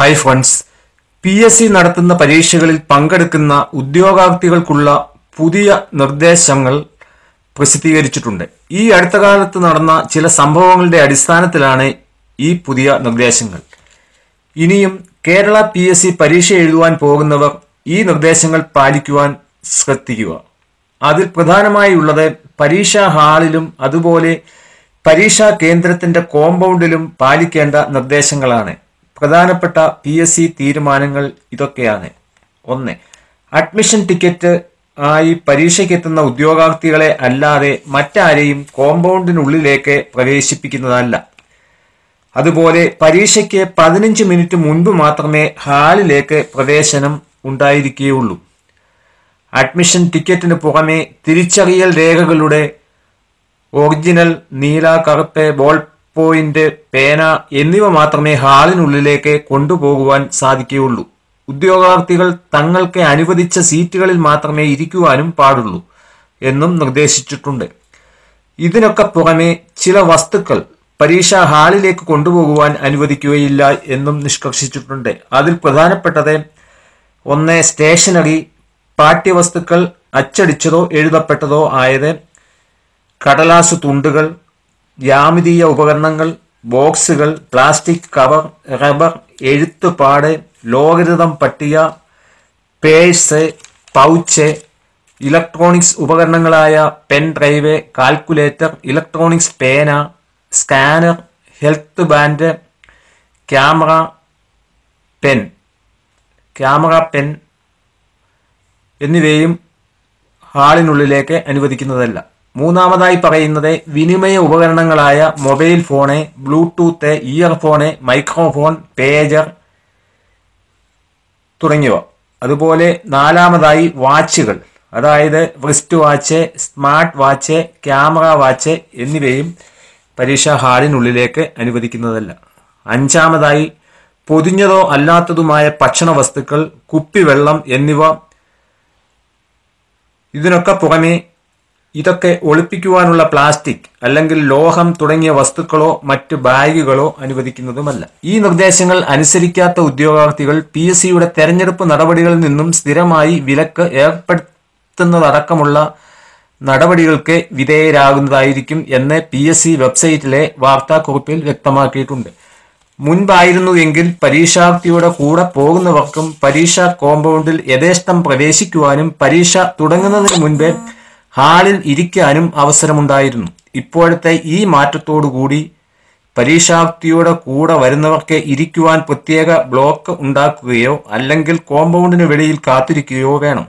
hi friends P S C നടത്തുന്ന പരീക്ഷകളിൽ പങ്കെടുക്കുന്ന ഉദ്യോഗാർത്ഥികൾക്കുള്ള പുതിയ നിർദ്ദേശങ്ങൾ പ്രസിദ്ധീകരിച്ചിട്ടുണ്ട് ഈ അടുത്ത കാലത്ത് നടന്ന ചില സംഭവങ്ങളുടെ അടിസ്ഥാനത്തിലാണ് ഈ പുതിയ നിർദ്ദേശങ്ങൾ ഇനിയും കേരള പി എസ് സി പരീക്ഷ എഴുതുവാൻ പോകുന്നവർ ഈ നിർദ്ദേശങ്ങൾ പാലിക്കുവാൻ ശ്രദ്ധിക്കുക അതിൽ പ്രധാനമായി ഉള്ളത് പരീക്ഷാ ഹാളിലും അതുപോലെ പരീക്ഷാ കേന്ദ്രത്തിന്റെ കോമ്പൗണ്ടിലും പാലിക്കേണ്ട നിർദ്ദേശങ്ങളാണ് പ്രധാനപ്പെട്ട പി എസ് സി തീരുമാനങ്ങൾ ഇതൊക്കെയാണ് ഒന്ന് അഡ്മിഷൻ ടിക്കറ്റ് ആയി പരീക്ഷയ്ക്ക് എത്തുന്ന ഉദ്യോഗാർത്ഥികളെ അല്ലാതെ മറ്റാരെയും കോമ്പൗണ്ടിനുള്ളിലേക്ക് പ്രവേശിപ്പിക്കുന്നതല്ല അതുപോലെ പരീക്ഷയ്ക്ക് പതിനഞ്ച് മിനിറ്റ് മുൻപ് മാത്രമേ ഹാളിലേക്ക് പ്രവേശനം ഉണ്ടായിരിക്കുകയുള്ളൂ അഡ്മിഷൻ ടിക്കറ്റിന് പുറമെ തിരിച്ചറിയൽ രേഖകളുടെ ഒറിജിനൽ നീല കറുപ്പ് ബോൾ പോയിന്റ് പേന എന്നിവ മാത്രമേ ഹാളിനുള്ളിലേക്ക് കൊണ്ടുപോകുവാൻ സാധിക്കുകയുള്ളൂ ഉദ്യോഗാർത്ഥികൾ തങ്ങൾക്ക് അനുവദിച്ച സീറ്റുകളിൽ മാത്രമേ ഇരിക്കുവാനും പാടുള്ളൂ എന്നും നിർദ്ദേശിച്ചിട്ടുണ്ട് ഇതിനൊക്കെ പുറമെ ചില വസ്തുക്കൾ പരീക്ഷാ ഹാളിലേക്ക് കൊണ്ടുപോകുവാൻ അനുവദിക്കുകയില്ല എന്നും നിഷ്കർഷിച്ചിട്ടുണ്ട് അതിൽ പ്രധാനപ്പെട്ടത് ഒന്ന് സ്റ്റേഷനറി പാഠ്യവസ്തുക്കൾ അച്ചടിച്ചതോ എഴുതപ്പെട്ടതോ ആയത് കടലാസു തുണ്ടുകൾ ജ്യാമിതീയ ഉപകരണങ്ങൾ ബോക്സുകൾ പ്ലാസ്റ്റിക് കവർ റബ്ബർ എഴുത്തുപാട് ലോകരിതം പട്ടിക പേഴ്സ് പൗച്ച് ഇലക്ട്രോണിക്സ് ഉപകരണങ്ങളായ പെൻ ഡ്രൈവ് കാൽക്കുലേറ്റർ ഇലക്ട്രോണിക്സ് പേന scanner health band camera pen camera pen എന്നിവയും ഹാളിനുള്ളിലേക്ക് അനുവദിക്കുന്നതല്ല മൂന്നാമതായി പറയുന്നത് വിനിമയ ഉപകരണങ്ങളായ mobile phone Bluetooth earphone microphone pager തുടങ്ങിയവ അതുപോലെ നാലാമതായി വാച്ചുകൾ അതായത് wrist watch smart watch camera watch എന്നിവയും പരീക്ഷാ ഹാളിനുള്ളിലേക്ക് അനുവദിക്കുന്നതല്ല അഞ്ചാമതായി പൊതിഞ്ഞതോ അല്ലാത്തതുമായ ഭക്ഷണ വസ്തുക്കൾ കുപ്പിവെള്ളം എന്നിവ ഇതിനൊക്കെ പുറമേ ഇതൊക്കെ ഒളിപ്പിക്കുവാനുള്ള പ്ലാസ്റ്റിക് അല്ലെങ്കിൽ ലോഹം തുടങ്ങിയ വസ്തുക്കളോ മറ്റ് ബാഗുകളോ അനുവദിക്കുന്നതുമല്ല ഈ നിർദ്ദേശങ്ങൾ അനുസരിക്കാത്ത ഉദ്യോഗാർത്ഥികൾ പി എസ് സിയുടെ തെരഞ്ഞെടുപ്പ് നടപടികളിൽ നിന്നും സ്ഥിരമായി വിലക്ക് ഏർപ്പെടുത്തുന്നതടക്കമുള്ള നടപടികൾക്ക് വിധേയരാകുന്നതായിരിക്കും എന്ന് പി എസ് സി വെബ്സൈറ്റിലെ വാർത്താക്കുറിപ്പിൽ വ്യക്തമാക്കിയിട്ടുണ്ട് മുൻപായിരുന്നു എങ്കിൽ പരീക്ഷാർത്ഥിയുടെ കൂടെ പോകുന്നവർക്കും പരീക്ഷാ കോമ്പൗണ്ടിൽ യഥേഷ്ടം പ്രവേശിക്കുവാനും പരീക്ഷ തുടങ്ങുന്നതിന് മുൻപേ ഹാളിൽ ഇരിക്കാനും അവസരമുണ്ടായിരുന്നു ഇപ്പോഴത്തെ ഈ മാറ്റത്തോടുകൂടി പരീക്ഷാർത്ഥിയുടെ കൂടെ വരുന്നവർക്ക് ഇരിക്കുവാൻ പ്രത്യേക ബ്ലോക്ക് ഉണ്ടാക്കുകയോ അല്ലെങ്കിൽ കോമ്പൗണ്ടിന് വെളിയിൽ കാത്തിരിക്കുകയോ വേണം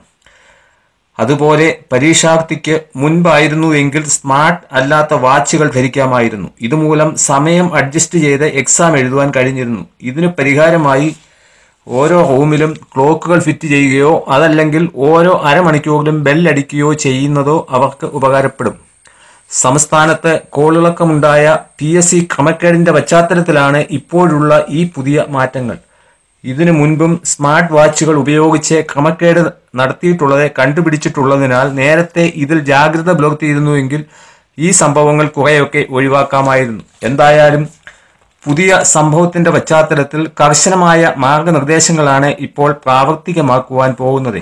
അതുപോലെ പരീക്ഷാർത്ഥിക്ക് മുൻപായിരുന്നു എങ്കിൽ സ്മാർട്ട് അല്ലാത്ത വാച്ചുകൾ ധരിക്കാമായിരുന്നു ഇതുമൂലം സമയം അഡ്ജസ്റ്റ് ചെയ്ത് എക്സാം എഴുതുവാൻ കഴിഞ്ഞിരുന്നു ഇതിന് പരിഹാരമായി ഓരോ റൂമിലും ക്ലോക്കുകൾ ഫിറ്റ് ചെയ്യുകയോ അതല്ലെങ്കിൽ ഓരോ അരമണിക്കൂറിലും ബെല്ലടിക്കുകയോ ചെയ്യുന്നതോ അവർക്ക് ഉപകാരപ്പെടും സംസ്ഥാനത്ത് കോളിളക്കമുണ്ടായ പി എസ് സി ക്രമക്കേടിന്റെ പശ്ചാത്തലത്തിലാണ് ഇപ്പോഴുള്ള ഈ പുതിയ മാറ്റങ്ങൾ ഇതിനു മുൻപും സ്മാർട്ട് വാച്ചുകൾ ഉപയോഗിച്ച് ക്രമക്കേട് നടത്തിയിട്ടുള്ളത് കണ്ടുപിടിച്ചിട്ടുള്ളതിനാൽ നേരത്തെ ഇതിൽ ജാഗ്രത പുലർത്തിയിരുന്നുവെങ്കിൽ ഈ സംഭവങ്ങൾ കുറെയൊക്കെ ഒഴിവാക്കാമായിരുന്നു എന്തായാലും പുതിയ സംഭവത്തിന്റെ പശ്ചാത്തലത്തിൽ കർശനമായ മാർഗനിർദ്ദേശങ്ങളാണ് ഇപ്പോൾ പ്രാവർത്തികമാക്കുവാൻ പോകുന്നത്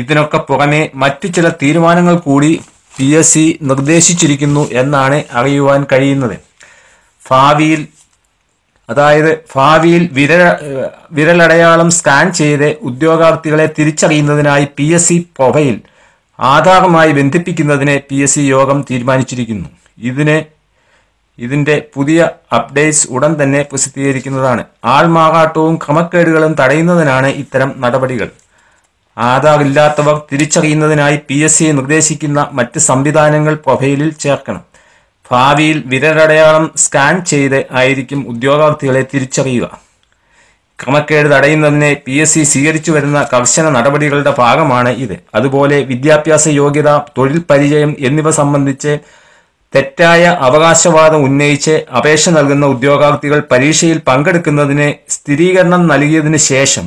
ഇതിനൊക്കെ പുറമെ മറ്റു ചില തീരുമാനങ്ങൾ കൂടി പി എസ് സി നിർദ്ദേശിച്ചിരിക്കുന്നു എന്നാണ് അറിയുവാൻ കഴിയുന്നത് ഭാവിയിൽ അതായത് ഭാവിയിൽ വിരൽ വിരലടയാളം സ്കാൻ ചെയ്ത് ഉദ്യോഗാർത്ഥികളെ തിരിച്ചറിയുന്നതിനായി പി എസ് സി പ്രൊഫൈൽ ആധാറുമായി ബന്ധിപ്പിക്കുന്നതിന് പി എസ് സി യോഗം തീരുമാനിച്ചിരിക്കുന്നു ഇതിന് ഇതിന്റെ പുതിയ അപ്ഡേറ്റ്സ് ഉടൻ തന്നെ പ്രസിദ്ധീകരിക്കുന്നതാണ് ആൾമാകാട്ടവും ക്രമക്കേടുകളും തടയുന്നതിനാണ് ഇത്തരം നടപടികൾ ആധാർ ഇല്ലാത്തവർ തിരിച്ചറിയുന്നതിനായി പി എസ് സി നിർദ്ദേശിക്കുന്ന മറ്റ് സംവിധാനങ്ങൾ പ്രൊഫൈലിൽ ചേർക്കണം ഭാവിയിൽ വിരലടയാളം സ്കാൻ ചെയ്ത് ആയിരിക്കും ഉദ്യോഗാർത്ഥികളെ തിരിച്ചറിയുക ക്രമക്കേട് തടയുന്നതിന് പി എസ് സി സ്വീകരിച്ചു വരുന്ന കർശന നടപടികളുടെ ഭാഗമാണ് ഇത് അതുപോലെ വിദ്യാഭ്യാസ യോഗ്യത തൊഴിൽ പരിചയം എന്നിവ സംബന്ധിച്ച് തെറ്റായ അവകാശവാദം ഉന്നയിച്ച് അപേക്ഷ നൽകുന്ന ഉദ്യോഗാർത്ഥികൾ പരീക്ഷയിൽ പങ്കെടുക്കുന്നതിന് സ്ഥിരീകരണം നൽകിയതിനു ശേഷം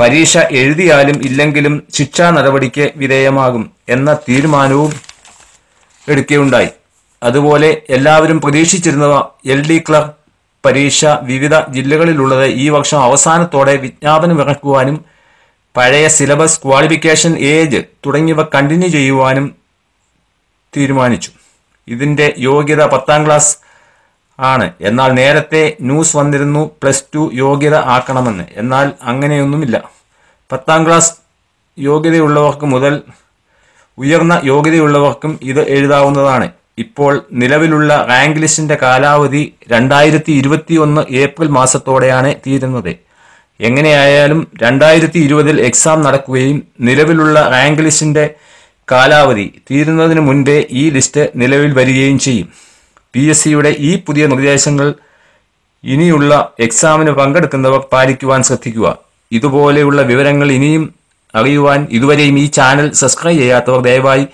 പരീക്ഷ എഴുതിയാലും ഇല്ലെങ്കിലും ശിക്ഷാ നടപടിക്ക് വിധേയമാകും എന്ന തീരുമാനവും എടുക്കുകയുണ്ടായി അതുപോലെ എല്ലാവരും പ്രതീക്ഷിച്ചിരുന്നവ എൽ ഡി ക്ലർക്ക് പരീക്ഷ വിവിധ ജില്ലകളിലുള്ളത് ഈ വർഷം അവസാനത്തോടെ വിജ്ഞാപനം ഇറക്കുവാനും പഴയ സിലബസ് ക്വാളിഫിക്കേഷൻ ഏജ് തുടങ്ങിയവ കണ്ടിന്യൂ ചെയ്യുവാനും തീരുമാനിച്ചു ഇതിന്റെ യോഗ്യത പത്താം ക്ലാസ് ആണ് എന്നാൽ നേരത്തെ ന്യൂസ് വന്നിരുന്നു പ്ലസ് ടു യോഗ്യത ആക്കണമെന്ന് എന്നാൽ അങ്ങനെയൊന്നുമില്ല പത്താം ക്ലാസ് യോഗ്യതയുള്ളവർക്ക് മുതൽ ഉയർന്ന യോഗ്യതയുള്ളവർക്കും ഇത് എഴുതാവുന്നതാണ് ഇപ്പോൾ നിലവിലുള്ള റാങ്ക് ലിസ്റ്റിന്റെ കാലാവധി രണ്ടായിരത്തി ഇരുപത്തി ഒന്ന് ഏപ്രിൽ മാസത്തോടെയാണ് തീരുന്നത് എങ്ങനെയായാലും രണ്ടായിരത്തി ഇരുപതിൽ എക്സാം നടക്കുകയും നിലവിലുള്ള റാങ്ക് ലിസ്റ്റിന്റെ കാലാവധി തീരുന്നതിന് മുൻപേ ഈ ലിസ്റ്റ് നിലവിൽ വരികയും ചെയ്യും പി എസ് സിയുടെ ഈ പുതിയ നിർദ്ദേശങ്ങൾ ഇനിയുള്ള എക്സാമിന് പങ്കെടുക്കുന്നവർ പാലിക്കുവാൻ ശ്രദ്ധിക്കുക ഇതുപോലെയുള്ള വിവരങ്ങൾ ഇനിയും അറിയുവാൻ ഇതുവരെയും ഈ ചാനൽ സബ്സ്ക്രൈബ് ചെയ്യാത്തവർ ദയവായി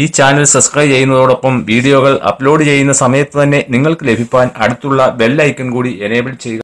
ഈ ചാനൽ സബ്സ്ക്രൈബ് ചെയ്യുന്നതോടൊപ്പം വീഡിയോകൾ അപ്ലോഡ് ചെയ്യുന്ന സമയത്ത് തന്നെ നിങ്ങൾക്ക് ലഭിക്കാൻ അടുത്തുള്ള ബെല്ലൈക്കൺ കൂടി എനേബിൾ ചെയ്യുക